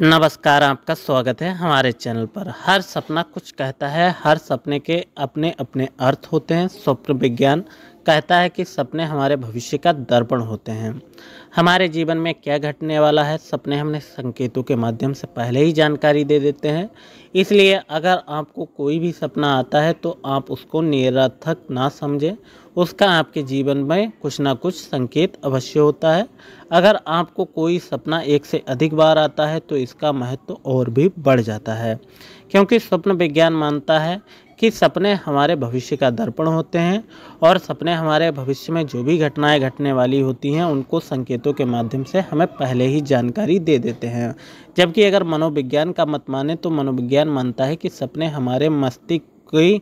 नमस्कार आपका स्वागत है हमारे चैनल पर हर सपना कुछ कहता है हर सपने के अपने अपने अर्थ होते हैं स्वप्न विज्ञान कहता है कि सपने हमारे भविष्य का दर्पण होते हैं हमारे जीवन में क्या घटने वाला है सपने हमने संकेतों के माध्यम से पहले ही जानकारी दे देते हैं इसलिए अगर आपको कोई भी सपना आता है तो आप उसको निरर्थक ना समझें उसका आपके जीवन में कुछ ना कुछ संकेत अवश्य होता है अगर आपको कोई सपना एक से अधिक बार आता है तो इसका महत्व और भी बढ़ जाता है क्योंकि स्वप्न विज्ञान मानता है कि सपने हमारे भविष्य का दर्पण होते हैं और सपने हमारे भविष्य में जो भी घटनाएं घटने वाली होती हैं उनको संकेतों के माध्यम से हमें पहले ही जानकारी दे देते हैं जबकि अगर मनोविज्ञान का मत माने तो मनोविज्ञान मानता है कि सपने हमारे मस्तिष्क की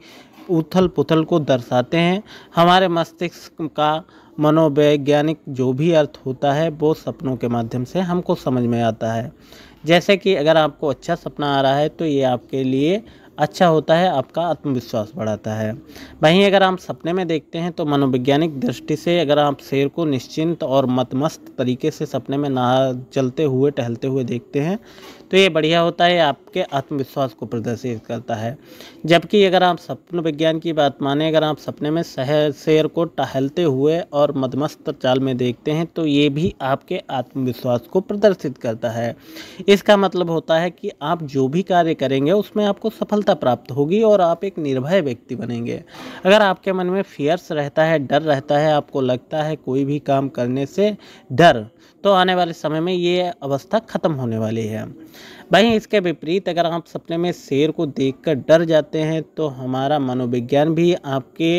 उथल पुथल को दर्शाते हैं हमारे मस्तिष्क का मनोवैज्ञानिक जो भी अर्थ होता है वो सपनों के माध्यम से हमको समझ में आता है जैसे कि अगर आपको अच्छा सपना आ रहा है तो ये आपके लिए अच्छा होता है आपका आत्मविश्वास बढ़ाता है वहीं अगर आप सपने में देखते हैं तो मनोवैज्ञानिक दृष्टि से अगर आप शेर को निश्चिंत और मतमस्त तरीके से सपने में नहा चलते हुए टहलते हुए देखते हैं तो ये बढ़िया होता है आपके आत्मविश्वास को प्रदर्शित करता है जबकि अगर आप सपन विज्ञान की बात माने अगर आप सपने में शहर शेर को टहलते हुए और मदमस्त चाल में देखते हैं तो ये भी आपके आत्मविश्वास को प्रदर्शित करता है इसका मतलब होता है कि आप जो भी कार्य करेंगे उसमें आपको सफलता प्राप्त होगी और आप एक निर्भय व्यक्ति बनेंगे अगर आपके मन में फियर्स रहता है डर रहता है आपको लगता है कोई भी काम करने से डर तो आने वाले समय में ये अवस्था ख़त्म होने वाली है वहीं इसके विपरीत अगर आप सपने में शेर को देखकर डर जाते हैं तो हमारा मनोविज्ञान भी आपके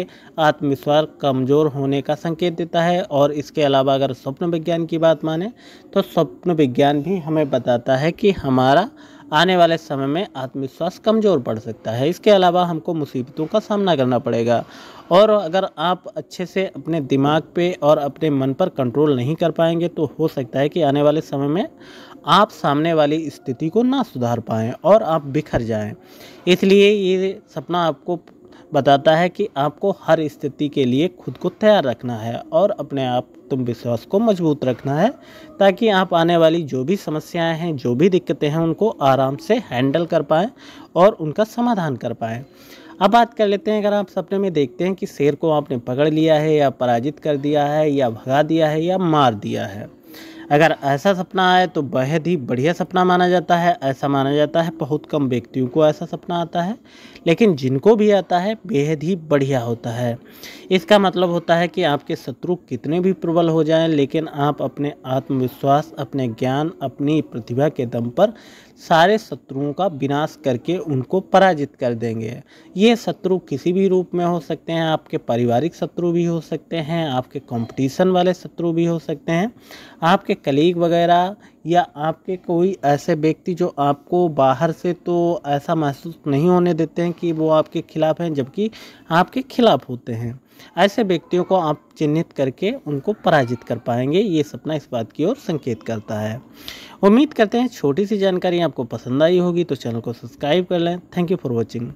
आत्मविश्वास कमज़ोर होने का संकेत देता है और इसके अलावा अगर स्वप्न विज्ञान की बात माने तो स्वप्न विज्ञान भी हमें बताता है कि हमारा आने वाले समय में आत्मविश्वास कमज़ोर पड़ सकता है इसके अलावा हमको मुसीबतों का सामना करना पड़ेगा और अगर आप अच्छे से अपने दिमाग पे और अपने मन पर कंट्रोल नहीं कर पाएंगे तो हो सकता है कि आने वाले समय में आप सामने वाली स्थिति को ना सुधार पाएँ और आप बिखर जाएँ इसलिए ये सपना आपको बताता है कि आपको हर स्थिति के लिए खुद को तैयार रखना है और अपने आप तुम विश्वास को मजबूत रखना है ताकि आप आने वाली जो भी समस्याएं हैं जो भी दिक्कतें हैं उनको आराम से हैंडल कर पाएँ और उनका समाधान कर पाएँ अब बात कर लेते हैं अगर आप सपने में देखते हैं कि शेर को आपने पकड़ लिया है या पराजित कर दिया है या भगा दिया है या मार दिया है अगर ऐसा सपना आए तो बेहद ही बढ़िया सपना माना जाता है ऐसा माना जाता है बहुत कम व्यक्तियों को ऐसा सपना आता है लेकिन जिनको भी आता है बेहद ही बढ़िया होता है इसका मतलब होता है कि आपके शत्रु कितने भी प्रबल हो जाएं लेकिन आप अपने आत्मविश्वास अपने ज्ञान अपनी प्रतिभा के दम पर सारे शत्रुओं का विनाश करके उनको पराजित कर देंगे ये शत्रु किसी भी रूप में हो सकते हैं आपके पारिवारिक शत्रु भी हो सकते हैं आपके कंपटीशन वाले शत्रु भी हो सकते हैं आपके कलीग वगैरह या आपके कोई ऐसे व्यक्ति जो आपको बाहर से तो ऐसा महसूस नहीं होने देते हैं कि वो आपके खिलाफ़ हैं जबकि आपके खिलाफ़ होते हैं ऐसे व्यक्तियों को आप चिन्हित करके उनको पराजित कर पाएंगे ये सपना इस बात की ओर संकेत करता है उम्मीद करते हैं छोटी सी जानकारी आपको पसंद आई होगी तो चैनल को सब्सक्राइब कर लें थैंक यू फॉर वॉचिंग